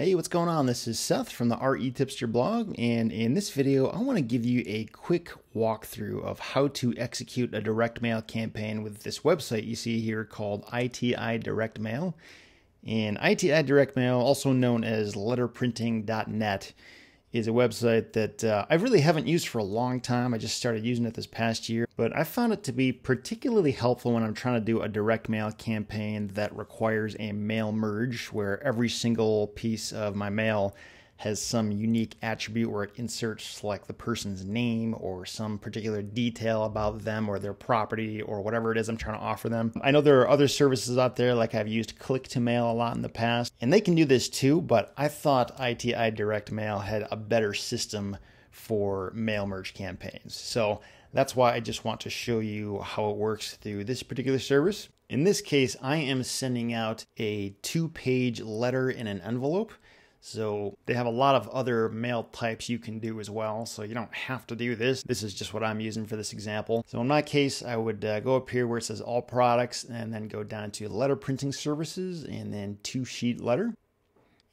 Hey, what's going on? This is Seth from the RE Tipster blog, and in this video, I want to give you a quick walkthrough of how to execute a direct mail campaign with this website you see here called ITI Direct Mail. And ITI Direct Mail, also known as letterprinting.net, is a website that uh, I really haven't used for a long time. I just started using it this past year, but I found it to be particularly helpful when I'm trying to do a direct mail campaign that requires a mail merge where every single piece of my mail has some unique attribute where it inserts like the person's name or some particular detail about them or their property or whatever it is I'm trying to offer them. I know there are other services out there like I've used Click to Mail a lot in the past, and they can do this too, but I thought ITI Direct Mail had a better system for mail merge campaigns. So that's why I just want to show you how it works through this particular service. In this case, I am sending out a two page letter in an envelope. So they have a lot of other mail types you can do as well. So you don't have to do this. This is just what I'm using for this example. So in my case, I would uh, go up here where it says all products and then go down to letter printing services and then two sheet letter.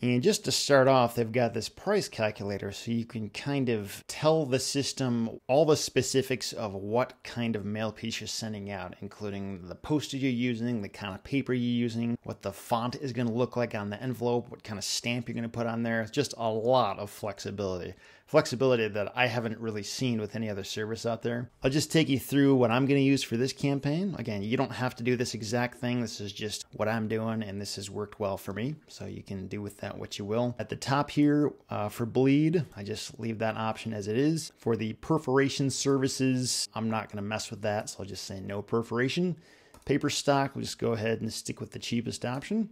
And just to start off, they've got this price calculator so you can kind of tell the system all the specifics of what kind of mail piece you're sending out, including the postage you're using, the kind of paper you're using, what the font is going to look like on the envelope, what kind of stamp you're going to put on there. It's just a lot of flexibility flexibility that I haven't really seen with any other service out there. I'll just take you through what I'm going to use for this campaign. Again, you don't have to do this exact thing. This is just what I'm doing, and this has worked well for me. So you can do with that what you will. At the top here uh, for bleed, I just leave that option as it is. For the perforation services, I'm not going to mess with that, so I'll just say no perforation. Paper stock, we'll just go ahead and stick with the cheapest option.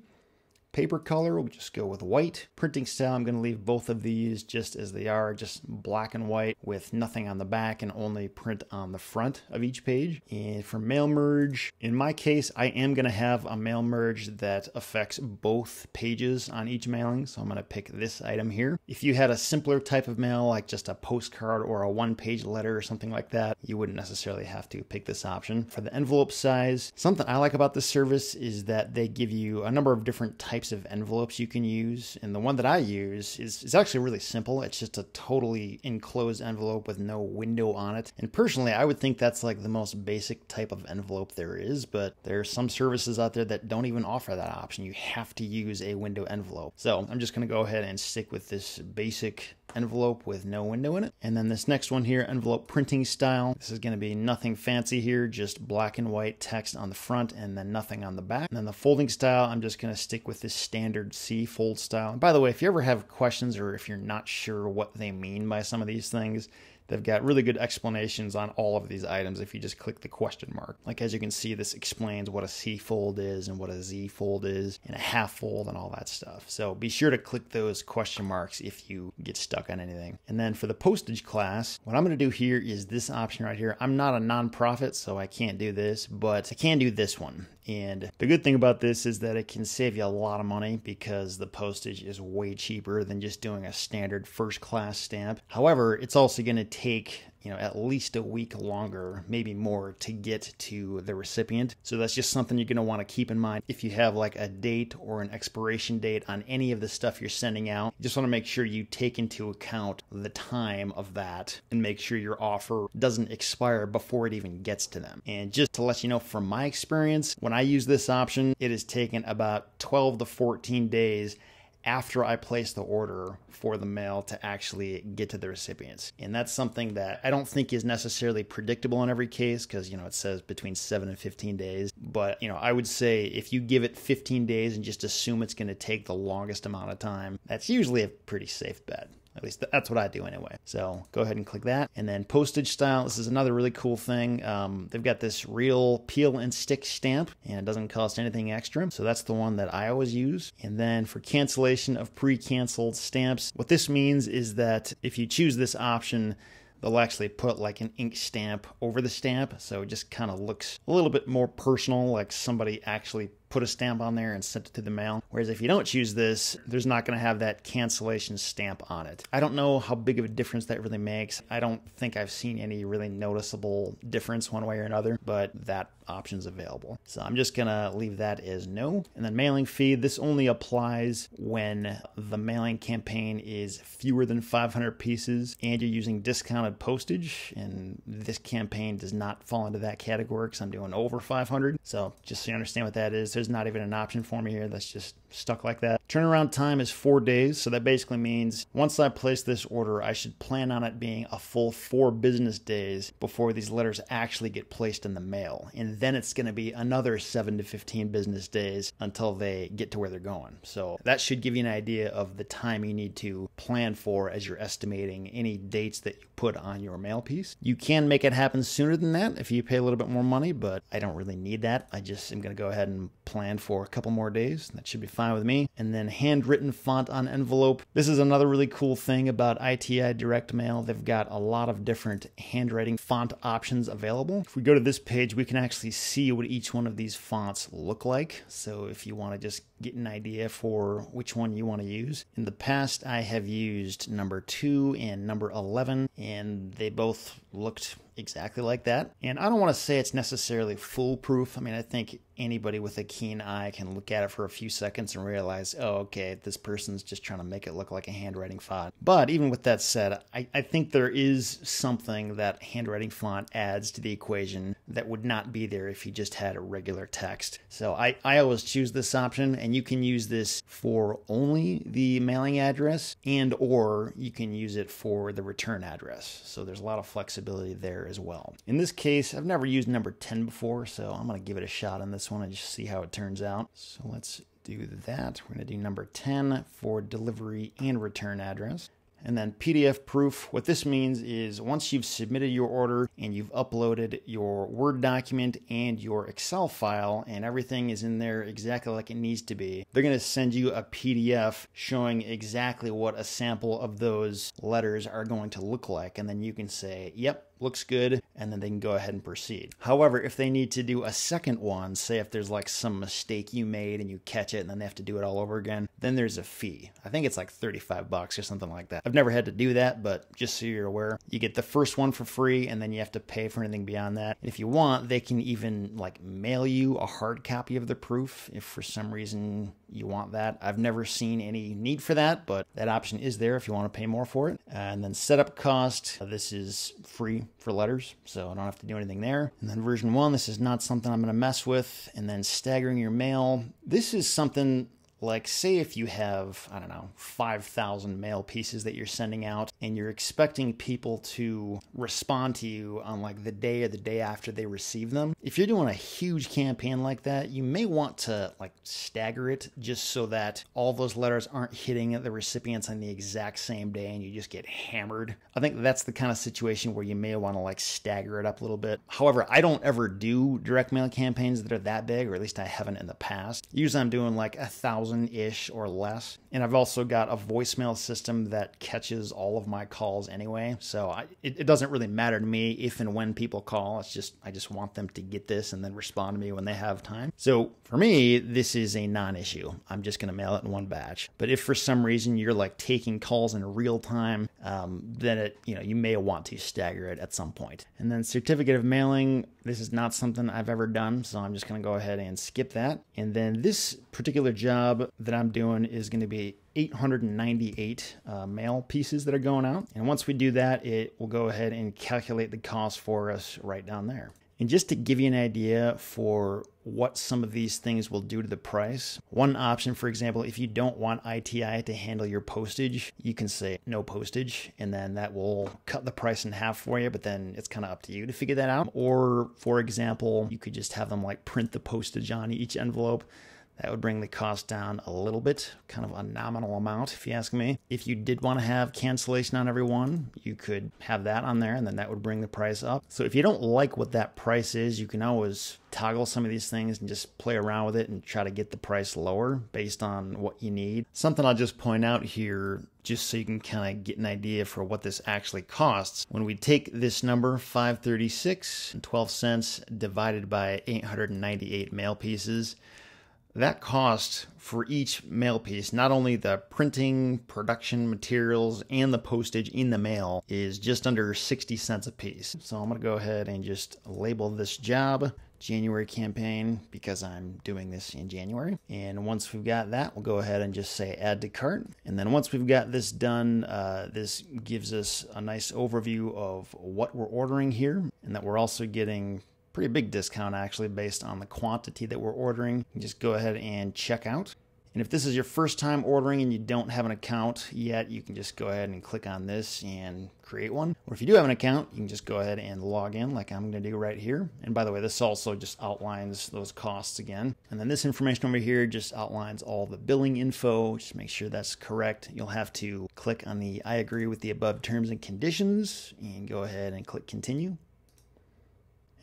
Paper color, we'll just go with white. Printing style, I'm gonna leave both of these just as they are, just black and white with nothing on the back and only print on the front of each page. And for mail merge, in my case, I am gonna have a mail merge that affects both pages on each mailing. So I'm gonna pick this item here. If you had a simpler type of mail, like just a postcard or a one page letter or something like that, you wouldn't necessarily have to pick this option. For the envelope size, something I like about this service is that they give you a number of different types types of envelopes you can use. And the one that I use is, is actually really simple. It's just a totally enclosed envelope with no window on it. And personally, I would think that's like the most basic type of envelope there is, but there are some services out there that don't even offer that option. You have to use a window envelope. So I'm just gonna go ahead and stick with this basic envelope with no window in it. And then this next one here, envelope printing style. This is gonna be nothing fancy here, just black and white text on the front and then nothing on the back. And then the folding style, I'm just gonna stick with this standard C fold style. And by the way, if you ever have questions or if you're not sure what they mean by some of these things, they've got really good explanations on all of these items if you just click the question mark. Like as you can see, this explains what a C fold is and what a Z fold is and a half fold and all that stuff. So be sure to click those question marks if you get stuck on anything. And then for the postage class, what I'm gonna do here is this option right here. I'm not a nonprofit, so I can't do this, but I can do this one. And the good thing about this is that it can save you a lot of money because the postage is way cheaper than just doing a standard first class stamp. However, it's also going to take you know at least a week longer maybe more to get to the recipient so that's just something you're going to want to keep in mind if you have like a date or an expiration date on any of the stuff you're sending out you just want to make sure you take into account the time of that and make sure your offer doesn't expire before it even gets to them and just to let you know from my experience when i use this option it has taken about 12 to 14 days after I place the order for the mail to actually get to the recipients. And that's something that I don't think is necessarily predictable in every case because, you know, it says between 7 and 15 days. But, you know, I would say if you give it 15 days and just assume it's going to take the longest amount of time, that's usually a pretty safe bet. At least that's what I do anyway. So go ahead and click that. And then postage style. This is another really cool thing. Um, they've got this real peel and stick stamp and it doesn't cost anything extra. So that's the one that I always use. And then for cancellation of pre-canceled stamps, what this means is that if you choose this option, they'll actually put like an ink stamp over the stamp. So it just kind of looks a little bit more personal, like somebody actually put a stamp on there and sent it to the mail. Whereas if you don't choose this, there's not going to have that cancellation stamp on it. I don't know how big of a difference that really makes. I don't think I've seen any really noticeable difference one way or another, but that option's available. So I'm just going to leave that as no. And then mailing fee, this only applies when the mailing campaign is fewer than 500 pieces and you're using discounted postage. And this campaign does not fall into that category because I'm doing over 500. So just so you understand what that is, there's is not even an option for me here. That's just stuck like that. Turnaround time is four days. So that basically means once I place this order, I should plan on it being a full four business days before these letters actually get placed in the mail. And then it's going to be another seven to 15 business days until they get to where they're going. So that should give you an idea of the time you need to plan for as you're estimating any dates that you put on your mail piece. You can make it happen sooner than that if you pay a little bit more money, but I don't really need that. I just am going to go ahead and planned for a couple more days. That should be fine with me. And then handwritten font on envelope. This is another really cool thing about ITI Direct Mail. They've got a lot of different handwriting font options available. If we go to this page, we can actually see what each one of these fonts look like. So if you want to just get an idea for which one you want to use. In the past, I have used number two and number 11, and they both looked exactly like that. And I don't want to say it's necessarily foolproof. I mean, I think anybody with a keen eye can look at it for a few seconds and realize, oh, okay, this person's just trying to make it look like a handwriting font. But even with that said, I, I think there is something that handwriting font adds to the equation that would not be there if you just had a regular text. So I, I always choose this option, and you can use this for only the mailing address and or you can use it for the return address. So there's a lot of flexibility there as well. In this case, I've never used number 10 before, so I'm going to give it a shot on this one and just see how it turns out. So let's do that. We're going to do number 10 for delivery and return address. And then PDF proof. What this means is once you've submitted your order and you've uploaded your Word document and your Excel file, and everything is in there exactly like it needs to be, they're gonna send you a PDF showing exactly what a sample of those letters are going to look like. And then you can say, yep, looks good, and then they can go ahead and proceed. However, if they need to do a second one, say if there's like some mistake you made and you catch it and then they have to do it all over again, then there's a fee. I think it's like 35 bucks or something like that. I've never had to do that, but just so you're aware, you get the first one for free and then you have to pay for anything beyond that. And if you want, they can even like mail you a hard copy of the proof if for some reason you want that. I've never seen any need for that, but that option is there if you want to pay more for it. And then setup cost, uh, this is free for letters, so I don't have to do anything there. And then version one, this is not something I'm going to mess with. And then staggering your mail, this is something like, say if you have, I don't know, 5,000 mail pieces that you're sending out and you're expecting people to respond to you on like the day or the day after they receive them. If you're doing a huge campaign like that, you may want to like stagger it just so that all those letters aren't hitting the recipients on the exact same day and you just get hammered. I think that's the kind of situation where you may want to like stagger it up a little bit. However, I don't ever do direct mail campaigns that are that big, or at least I haven't in the past. Usually I'm doing like a thousand thousand ish or less. And I've also got a voicemail system that catches all of my calls anyway. So I, it, it doesn't really matter to me if and when people call. It's just, I just want them to get this and then respond to me when they have time. So for me, this is a non issue. I'm just going to mail it in one batch. But if for some reason you're like taking calls in real time, um, then it, you know, you may want to stagger it at some point. And then certificate of mailing, this is not something I've ever done, so I'm just going to go ahead and skip that. And then this particular job that I'm doing is going to be 898 uh, mail pieces that are going out. And once we do that, it will go ahead and calculate the cost for us right down there. And just to give you an idea for what some of these things will do to the price, one option, for example, if you don't want ITI to handle your postage, you can say no postage, and then that will cut the price in half for you, but then it's kind of up to you to figure that out. Or, for example, you could just have them like print the postage on each envelope. That would bring the cost down a little bit, kind of a nominal amount, if you ask me. If you did want to have cancellation on everyone, you could have that on there, and then that would bring the price up. So if you don't like what that price is, you can always toggle some of these things and just play around with it and try to get the price lower based on what you need. Something I'll just point out here, just so you can kind of get an idea for what this actually costs. When we take this number, 536 and 12 cents, divided by 898 mail pieces, that cost for each mail piece, not only the printing, production materials, and the postage in the mail, is just under 60 cents a piece. So I'm gonna go ahead and just label this job January campaign because I'm doing this in January. And once we've got that, we'll go ahead and just say add to cart. And then once we've got this done, uh, this gives us a nice overview of what we're ordering here and that we're also getting pretty big discount actually based on the quantity that we're ordering. Just go ahead and check out. And if this is your first time ordering and you don't have an account yet, you can just go ahead and click on this and create one. Or if you do have an account, you can just go ahead and log in like I'm going to do right here. And by the way, this also just outlines those costs again. And then this information over here just outlines all the billing info. Just make sure that's correct. You'll have to click on the I agree with the above terms and conditions and go ahead and click continue.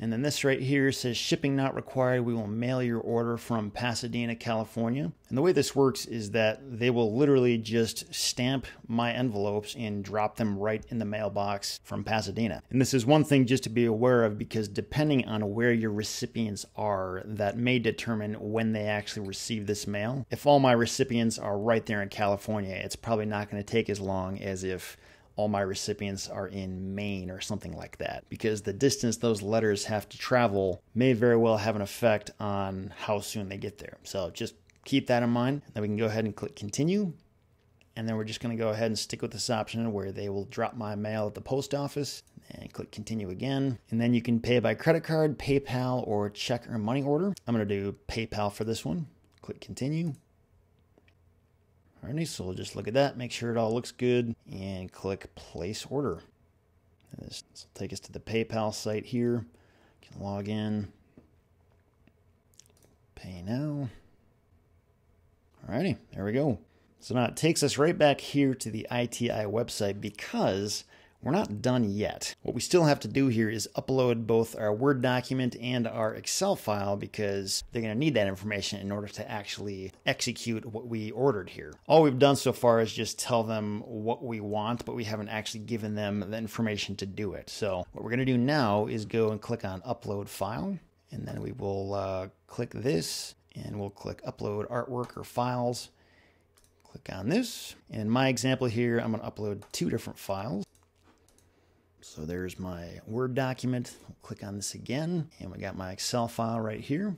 And then this right here says shipping not required. We will mail your order from Pasadena, California. And the way this works is that they will literally just stamp my envelopes and drop them right in the mailbox from Pasadena. And this is one thing just to be aware of because depending on where your recipients are, that may determine when they actually receive this mail. If all my recipients are right there in California, it's probably not going to take as long as if all my recipients are in Maine or something like that, because the distance those letters have to travel may very well have an effect on how soon they get there. So just keep that in mind. Then we can go ahead and click continue. And then we're just going to go ahead and stick with this option where they will drop my mail at the post office and click continue again. And then you can pay by credit card, PayPal, or check or money order. I'm going to do PayPal for this one. Click continue. Alrighty, so we'll just look at that, make sure it all looks good, and click place order. This will take us to the PayPal site here. You can log in, pay now. Alrighty, there we go. So now it takes us right back here to the ITI website because we're not done yet. What we still have to do here is upload both our Word document and our Excel file because they're going to need that information in order to actually execute what we ordered here. All we've done so far is just tell them what we want, but we haven't actually given them the information to do it. So what we're going to do now is go and click on Upload File, and then we will uh, click this, and we'll click Upload Artwork or Files click on this. And in my example here, I'm going to upload two different files. So there's my Word document. I'll click on this again, and we got my Excel file right here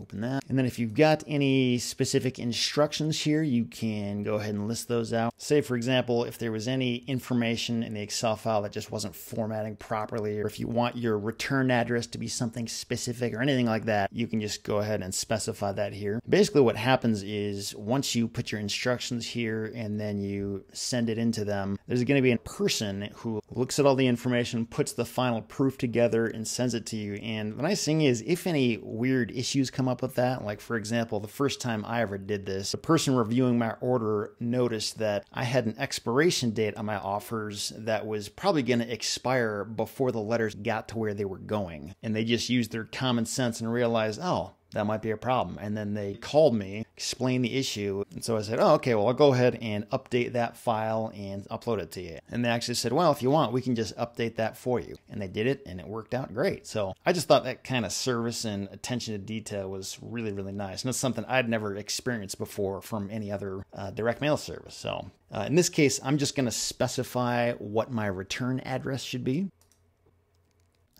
open that. And then if you've got any specific instructions here, you can go ahead and list those out. Say, for example, if there was any information in the Excel file that just wasn't formatting properly, or if you want your return address to be something specific or anything like that, you can just go ahead and specify that here. Basically what happens is once you put your instructions here and then you send it into them, there's going to be a person who looks at all the information, puts the final proof together and sends it to you. And the nice thing is if any weird issues come come up with that. Like, for example, the first time I ever did this, the person reviewing my order noticed that I had an expiration date on my offers that was probably going to expire before the letters got to where they were going. And they just used their common sense and realized, oh, that might be a problem. And then they called me, explained the issue. And so I said, oh, okay, well, I'll go ahead and update that file and upload it to you. And they actually said, well, if you want, we can just update that for you. And they did it and it worked out great. So I just thought that kind of service and attention to detail was really, really nice. And it's something I'd never experienced before from any other uh, direct mail service. So uh, in this case, I'm just going to specify what my return address should be.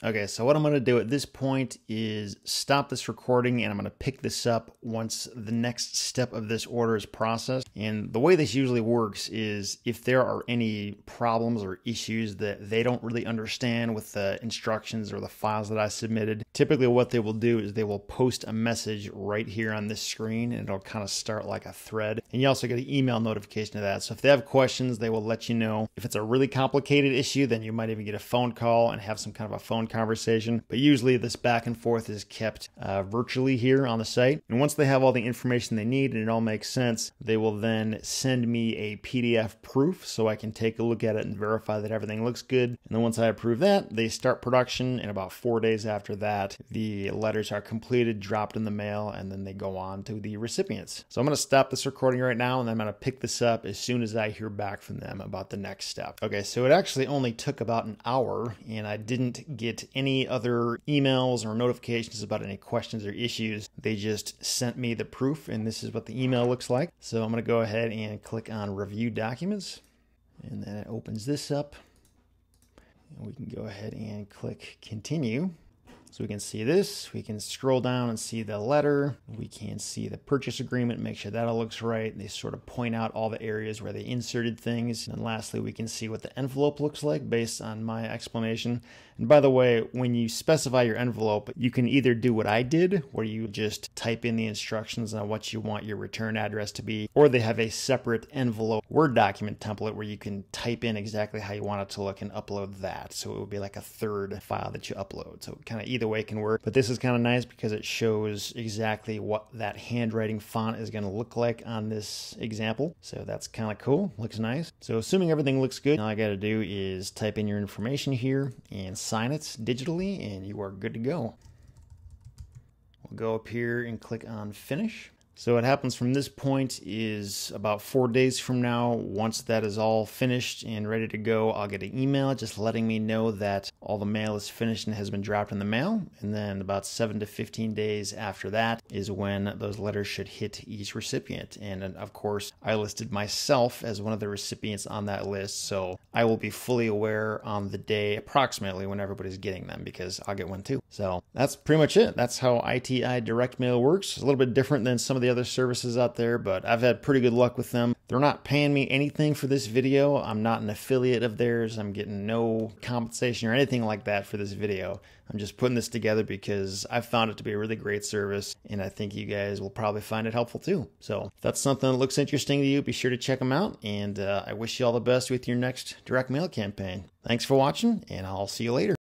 Okay, so what I'm going to do at this point is stop this recording and I'm going to pick this up once the next step of this order is processed. And the way this usually works is if there are any problems or issues that they don't really understand with the instructions or the files that I submitted, typically what they will do is they will post a message right here on this screen and it'll kind of start like a thread. And you also get an email notification of that. So if they have questions, they will let you know. If it's a really complicated issue, then you might even get a phone call and have some kind of a phone conversation, but usually this back and forth is kept uh, virtually here on the site. And once they have all the information they need and it all makes sense, they will then send me a PDF proof so I can take a look at it and verify that everything looks good. And then once I approve that, they start production. And about four days after that, the letters are completed, dropped in the mail, and then they go on to the recipients. So I'm going to stop this recording right now and I'm going to pick this up as soon as I hear back from them about the next step. Okay, so it actually only took about an hour and I didn't get get any other emails or notifications about any questions or issues. They just sent me the proof and this is what the email looks like. So I'm going to go ahead and click on review documents and then it opens this up. And we can go ahead and click continue. So we can see this, we can scroll down and see the letter, we can see the purchase agreement, make sure that all looks right. They sort of point out all the areas where they inserted things. And lastly, we can see what the envelope looks like based on my explanation. And by the way, when you specify your envelope, you can either do what I did, where you just type in the instructions on what you want your return address to be, or they have a separate envelope Word document template where you can type in exactly how you want it to look and upload that. So it would be like a third file that you upload. So kind of either way can work. But this is kind of nice because it shows exactly what that handwriting font is going to look like on this example. So that's kind of cool. Looks nice. So assuming everything looks good, all I got to do is type in your information here and sign it digitally and you are good to go. We'll go up here and click on finish. So, what happens from this point is about four days from now, once that is all finished and ready to go, I'll get an email just letting me know that all the mail is finished and has been dropped in the mail. And then, about seven to 15 days after that, is when those letters should hit each recipient. And uh, of course, I listed myself as one of the recipients on that list. So, I will be fully aware on the day approximately when everybody's getting them because I'll get one too. So, that's pretty much it. That's how ITI direct mail works. It's a little bit different than some of the the other services out there, but I've had pretty good luck with them. They're not paying me anything for this video. I'm not an affiliate of theirs. I'm getting no compensation or anything like that for this video. I'm just putting this together because I found it to be a really great service and I think you guys will probably find it helpful too. So if that's something that looks interesting to you, be sure to check them out and uh, I wish you all the best with your next direct mail campaign. Thanks for watching and I'll see you later.